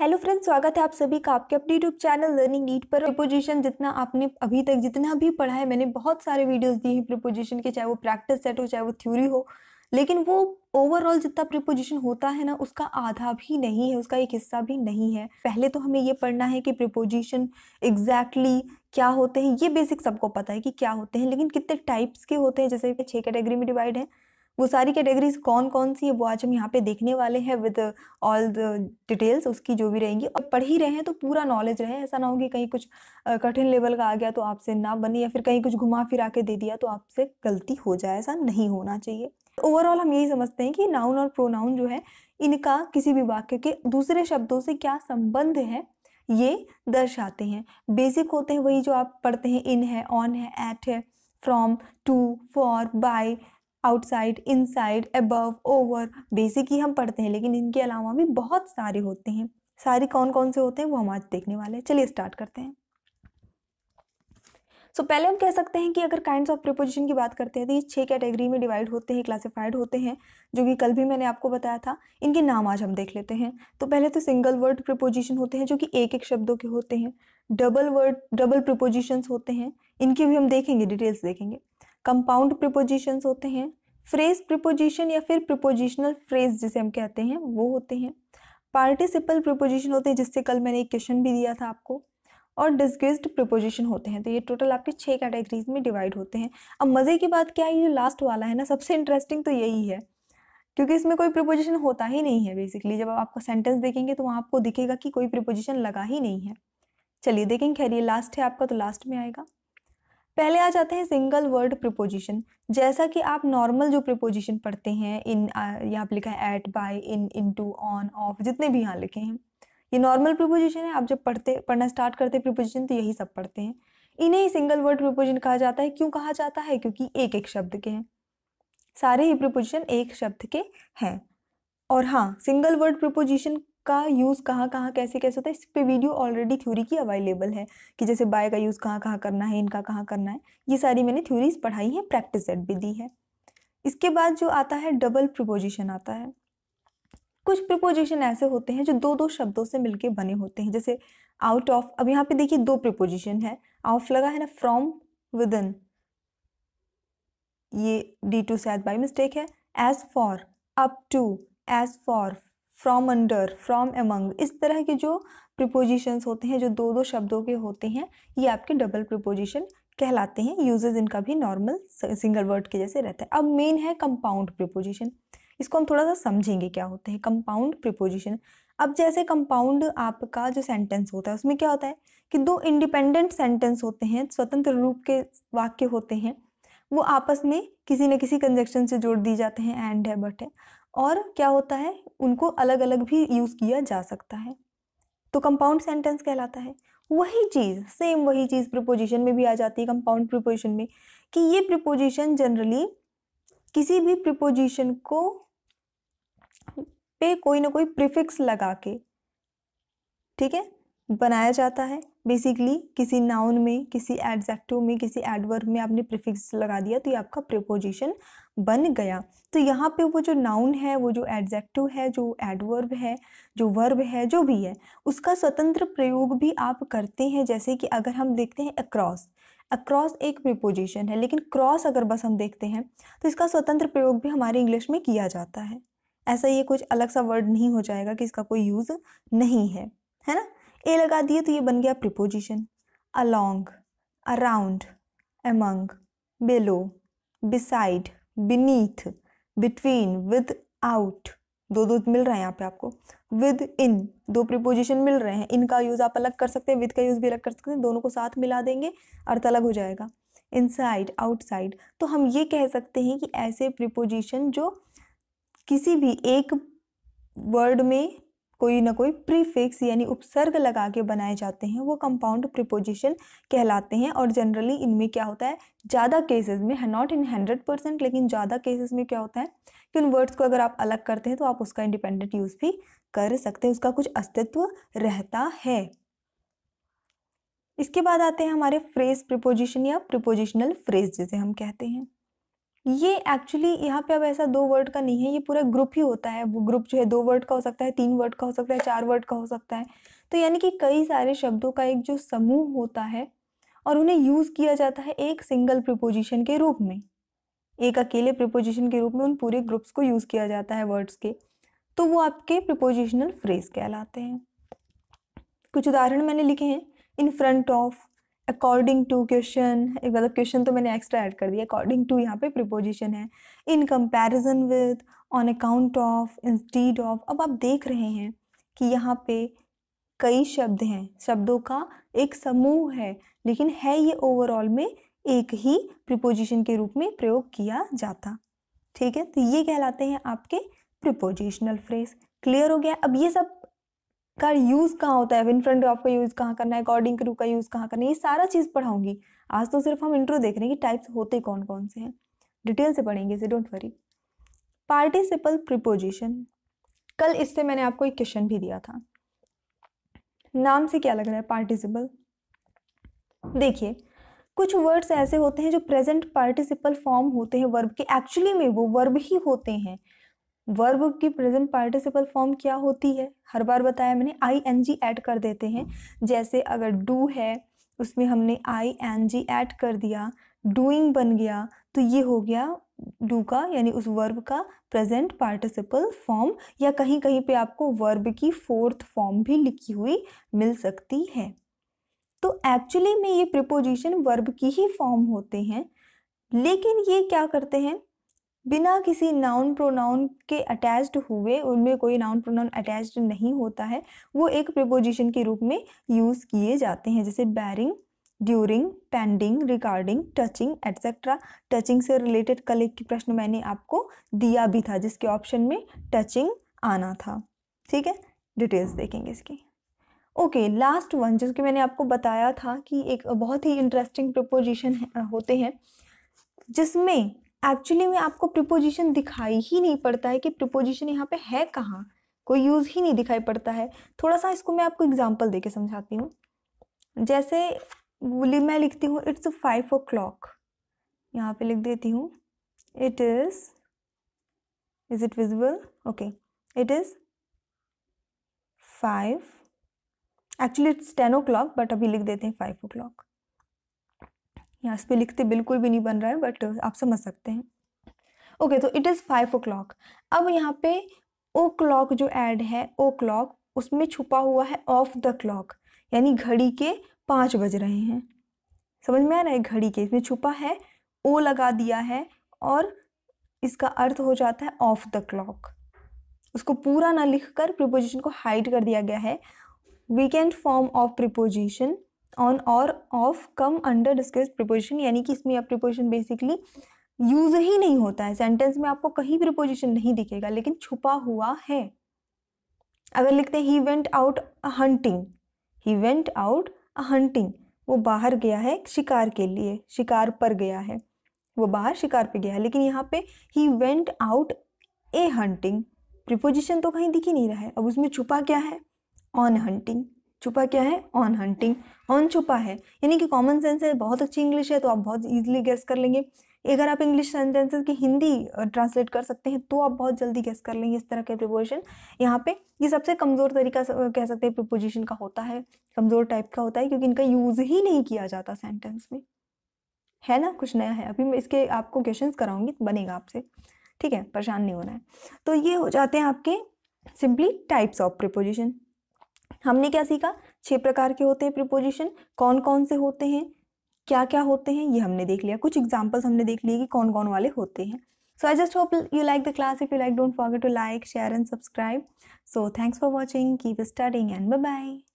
hello friends स्वागत है आप सभी का आपके अपने यूट्यूब चैनल लर्निंग नीट पर प्रिपोजिशन जितना आपने अभी तक जितना भी पढ़ा है मैंने बहुत सारे वीडियोस दिए हैं प्रिपोजिशन के चाहे वो प्रैक्टिस सेट हो चाहे वो थ्योरी हो लेकिन वो ओवरऑल जितना प्रिपोजिशन होता है ना उसका आधा भी नहीं है उसका एक हिस्सा भी नहीं है पहले तो हमें ये पढ़ना है कि प्रिपोजिशन एग्जैक्टली exactly क्या होते हैं ये बेसिक सबको पता है कि क्या होते हैं लेकिन कितने टाइप्स के होते हैं जैसे छः कैटेगरी में डिवाइड है वो सारी कैटेगरीज कौन कौन सी है वो आज हम यहाँ पे देखने वाले हैं विद ऑल द डिटेल्स उसकी जो भी रहेंगी और पढ़ ही रहे हैं तो पूरा नॉलेज रहे ऐसा ना हो कि कहीं कुछ कठिन लेवल का आ गया तो आपसे ना बने या फिर कहीं कुछ घुमा फिरा के दे दिया तो आपसे गलती हो जाए ऐसा नहीं होना चाहिए ओवरऑल हम यही समझते हैं कि नाउन और प्रोनाउन जो है इनका किसी भी वाक्य के दूसरे शब्दों से क्या संबंध है ये दर्शाते हैं बेसिक होते हैं वही जो आप पढ़ते हैं इन है ऑन है एट है from to for by outside inside above over basic ही हम पढ़ते हैं लेकिन इनके अलावा भी बहुत सारे होते हैं सारे कौन कौन से होते हैं वो हम आज देखने वाले हैं चलिए स्टार्ट करते हैं सो so, पहले हम कह सकते हैं कि अगर काइंड्स ऑफ प्रिपोजिशन की बात करते हैं तो ये छः कैटेगरी में डिवाइड होते हैं क्लासिफाइड होते हैं जो कि कल भी मैंने आपको बताया था इनके नाम आज हम देख लेते हैं तो पहले तो सिंगल वर्ड प्रिपोजिशन होते हैं जो कि एक एक शब्दों के होते हैं डबल वर्ड डबल प्रिपोजिशंस होते हैं इनके भी हम देखेंगे डिटेल्स देखेंगे कंपाउंड प्रिपोजिशन होते हैं फ्रेज प्रिपोजिशन या फिर प्रिपोजिशनल फ्रेज जिसे हम कहते हैं वो होते हैं पार्टिसिपल प्रिपोजिशन होते हैं जिससे कल मैंने एक क्वेश्चन भी दिया था आपको और डिस्गेस्ड प्रिपोजिशन होते हैं तो ये टोटल आपके छः कैटेगरीज में डिवाइड होते हैं अब मज़े की बात क्या है ये लास्ट वाला है ना सबसे इंटरेस्टिंग तो यही है क्योंकि इसमें कोई प्रिपोजिशन होता ही नहीं है बेसिकली जब आप आपको सेंटेंस देखेंगे तो वहाँ आपको दिखेगा कि कोई प्रिपोजिशन लगा ही नहीं है चलिए देखेंगे खैर ये लास्ट है आपका तो लास्ट में आएगा पहले आ जाते हैं सिंगल वर्ड प्रिपोजिशन जैसा कि आप नॉर्मल जो प्रिपोजिशन पढ़ते हैं इन यहाँ पर लिखा है at by in in to on of जितने भी यहाँ लिखे हैं ये नॉर्मल प्रिपोजिशन है आप जब पढ़ते पढ़ना स्टार्ट करते हैं प्रिपोजिशन तो यही सब पढ़ते हैं इन्हें ही सिंगल वर्ड प्रिपोजिशन कहा जाता है क्यों कहा जाता है क्योंकि एक एक शब्द के हैं सारे ही प्रिपोजिशन एक शब्द के हैं और हाँ सिंगल वर्ड प्रिपोजिशन का यूज़ कहाँ कहाँ कैसे कैसे होता है इस पर वीडियो ऑलरेडी थ्योरी की अवेलेबल है कि जैसे बाय का यूज़ कहाँ कहाँ करना है इनका कहाँ करना है ये सारी मैंने थ्योरीज पढ़ाई हैं प्रैक्टिस सेट भी दी है इसके बाद जो आता है डबल प्रिपोजिशन आता है कुछ प्रिपोजिशन ऐसे होते हैं जो दो दो शब्दों से मिलकर बने होते हैं जैसे आउट ऑफ अब यहाँ पे देखिए दो प्रिपोजिशन है ऑफ लगा है ना फ्रॉम विद इन ये डी टू शायद बाई मिस्टेक है as for up to as for from under from among इस तरह के जो प्रिपोजिशंस होते हैं जो दो दो शब्दों के होते हैं ये आपके डबल प्रिपोजिशन कहलाते हैं यूजेज इनका भी नॉर्मल सिंगल वर्ड के जैसे रहता है अब मेन है कंपाउंड प्रिपोजिशन इसको हम थोड़ा सा समझेंगे क्या होते हैं कंपाउंड प्रिपोजिशन अब जैसे कंपाउंड आपका जो सेंटेंस होता है उसमें क्या होता है कि दो इंडिपेंडेंट सेंटेंस होते हैं स्वतंत्र रूप के वाक्य होते हैं वो आपस में किसी न किसी कंजक्शन से जोड़ दिए जाते हैं एंड है बट है और क्या होता है उनको अलग अलग भी यूज़ किया जा सकता है तो कंपाउंड सेंटेंस कहलाता है वही चीज़ सेम वही चीज़ प्रिपोजिशन में भी आ जाती है कंपाउंड प्रिपोजिशन में कि ये प्रिपोजिशन जनरली किसी भी प्रिपोजिशन को पे कोई ना कोई प्रिफिक्स लगा के ठीक है बनाया जाता है बेसिकली किसी नाउन में किसी एडजेक्टिव में किसी एडवर्ब में आपने प्रिफिक्स लगा दिया तो ये आपका प्रिपोजिशन बन गया तो यहाँ पे वो जो नाउन है वो जो एडजेक्टिव है जो एडवर्ब है जो वर्ब है जो भी है उसका स्वतंत्र प्रयोग भी आप करते हैं जैसे कि अगर हम देखते हैं अक्रॉस अक्रॉस एक प्रिपोजिशन है लेकिन क्रॉस अगर बस हम देखते हैं तो इसका स्वतंत्र प्रयोग भी हमारे इंग्लिश में किया जाता है ऐसा ये कुछ अलग सा वर्ड नहीं हो जाएगा कि इसका कोई यूज़ नहीं है है ना ए लगा दिए तो ये बन गया preposition along around among below beside beneath between without दो दो मिल रहे हैं यहाँ पे आपको विद इन दो प्रिपोजिशन मिल रहे हैं इनका यूज़ आप अलग कर सकते हैं विद का यूज़ भी अलग कर सकते हैं दोनों को साथ मिला देंगे अर्थ अलग हो जाएगा इनसाइड आउटसाइड तो हम ये कह सकते हैं कि ऐसे प्रिपोजिशन जो किसी भी एक वर्ड में कोई ना कोई प्रीफिक्स यानी उपसर्ग लगा के बनाए जाते हैं वो कंपाउंड प्रिपोजिशन कहलाते हैं और जनरली इनमें क्या होता है ज़्यादा केसेस में नॉट इन हंड्रेड परसेंट लेकिन ज़्यादा केसेस में क्या होता है कि उन वर्ड्स को अगर आप अलग करते हैं तो आप उसका इंडिपेंडेंट यूज़ भी कर सकते हैं उसका कुछ अस्तित्व रहता है इसके बाद आते हैं हमारे फ्रेज प्रिपोजिशन या प्रिपोजिशनल फ्रेज जिसे हम कहते हैं ये एक्चुअली यहाँ पे अब ऐसा दो वर्ड का नहीं है ये पूरा ग्रुप ही होता है वो ग्रुप जो है दो वर्ड का हो सकता है तीन वर्ड का हो सकता है चार वर्ड का हो सकता है तो यानी कि कई सारे शब्दों का एक जो समूह होता है और उन्हें यूज़ किया जाता है एक सिंगल प्रिपोजिशन के रूप में एक अकेले प्रिपोजिशन के रूप में उन पूरे ग्रुप्स को यूज़ किया जाता है वर्ड्स के तो वो आपके प्रिपोजिशनल फ्रेज कहलाते हैं कुछ उदाहरण मैंने लिखे हैं in front of according to question मतलब क्वेश्चन तो मैंने एक्स्ट्रा ऐड कर दिया अकॉर्डिंग टू यहाँ पे प्रिपोजिशन है in comparison with on account of instead of अब आप देख रहे हैं कि यहाँ पे कई शब्द हैं शब्दों का एक समूह है लेकिन है ये ओवरऑल में एक ही प्रिपोजिशन के रूप में प्रयोग किया जाता ठीक है तो ये कहलाते हैं आपके प्रिपोजिशनल फ्रेज क्लियर हो गया अब ये सब का यूज़ कहाँ होता है इन फ्रंट ऑफ का यूज़ कहाँ करना है अकॉर्डिंग क्रू का यूज़ कहाँ करना है ये सारा चीज़ पढ़ाऊंगी आज तो सिर्फ हम इंट्रो देख रहे हैं कि टाइप्स होते कौन कौन से हैं डिटेल से पढ़ेंगे इसे डोंट वरी पार्टिसिपल प्रिपोजिशन कल इससे मैंने आपको एक क्वेश्चन भी दिया था नाम से क्या लग रहा है पार्टिसिपल देखिए कुछ वर्ड्स ऐसे होते हैं जो प्रेजेंट पार्टिसिपल फॉर्म होते हैं वर्ब के एक्चुअली में वो वर्ब ही होते हैं वर्ब की प्रेजेंट पार्टिसिपल फॉर्म क्या होती है हर बार बताया मैंने आई एन जी एड कर देते हैं जैसे अगर डू है उसमें हमने आई एन जी एड कर दिया डूइंग बन गया तो ये हो गया डू का यानी उस वर्ब का प्रेजेंट पार्टिसिपल फॉर्म या कहीं कहीं पे आपको वर्ब की फोर्थ फॉर्म भी लिखी हुई मिल सकती है तो एक्चुअली में ये प्रिपोजिशन वर्ब की ही फॉर्म होते हैं लेकिन ये क्या करते हैं बिना किसी नाउन प्रोनाउन के अटैच्ड हुए उनमें कोई नाउन प्रोनाउन अटैच्ड नहीं होता है वो एक प्रिपोजिशन के रूप में यूज़ किए जाते हैं जैसे barring during pending recording touching etcetera touching से रिलेटेड कल एक प्रश्न मैंने आपको दिया भी था जिसके ऑप्शन में टचिंग आना था ठीक है डिटेल्स देखेंगे इसकी ओके लास्ट वन जो कि मैंने आपको बताया था कि एक बहुत ही इंटरेस्टिंग प्रपोजिशन होते हैं जिसमें एक्चुअली में आपको प्रिपोजिशन दिखाई ही नहीं पड़ता है कि प्रिपोजिशन यहाँ पे है कहाँ कोई यूज़ ही नहीं दिखाई पड़ता है थोड़ा सा इसको मैं आपको एग्जाम्पल दे के समझाती हूँ जैसे मैं लिखती हूँ इट्स फाइव ओ क्लॉक यहाँ पे लिख देती हूँ it is is it visible okay it is five actually it's ten o'clock but अभी लिख देते हैं फाइव ओ क्लॉक यहाँ इस पर लिखते बिल्कुल भी नहीं बन रहा है बट आप समझ सकते हैं ओके okay, तो it is five o'clock अब यहाँ पे ओ क्लॉक जो ऐड है ओ क्लॉक उसमें छुपा हुआ है ऑफ द क्लॉक यानी घड़ी के पाँच बज रहे हैं समझ में आ रहा है घड़ी के इसमें छुपा है ओ लगा दिया है और इसका अर्थ हो जाता है ऑफ द क्लॉक उसको पूरा ना लिखकर प्रिपोजिशन को हाइड कर दिया गया है we can form of preposition on और of come under discuss preposition यानी कि इसमें अब प्रिपोजिशन बेसिकली यूज ही नहीं होता है सेंटेंस में आपको कहीं प्रिपोजिशन नहीं दिखेगा लेकिन छुपा हुआ है अगर लिखते हैं he went out a hunting he went out a hunting वो बाहर गया है शिकार के लिए शिकार पर गया है वो बाहर शिकार पे गया है लेकिन यहाँ पे he went out a hunting preposition तो कहीं दिख ही नहीं रहा है अब उसमें छुपा क्या है ऑन हंटिंग छुपा क्या है ऑन हंटिंग ऑन छुपा है यानी कि कॉमन सेंस है बहुत अच्छी इंग्लिश है तो आप बहुत ईजिली गेस कर लेंगे अगर आप इंग्लिश सेंटेंसेस की हिंदी ट्रांसलेट कर सकते हैं तो आप बहुत जल्दी गेस कर लेंगे इस तरह के प्रिपोजिशन यहाँ पे ये सबसे कमज़ोर तरीका कह सकते हैं प्रिपोजिशन का होता है कमज़ोर टाइप का होता है क्योंकि इनका यूज़ ही नहीं किया जाता सेंटेंस में है ना कुछ नया है अभी मैं इसके आपको क्वेश्चंस कराऊंगी बनेगा आपसे ठीक है परेशान नहीं होना है तो ये हो जाते हैं आपके सिंपली टाइप्स ऑफ प्रिपोजिशन हमने क्या सीखा छह प्रकार के होते हैं प्रिपोजिशन कौन कौन से होते हैं क्या क्या होते हैं ये हमने देख लिया कुछ एग्जाम्पल्स हमने देख लिए कि कौन कौन वाले होते हैं so I just hope you like the class if you like don't forget to like share and subscribe so thanks for watching keep starting and bye bye